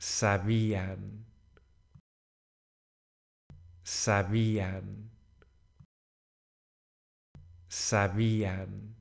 sabían, sabían, sabían.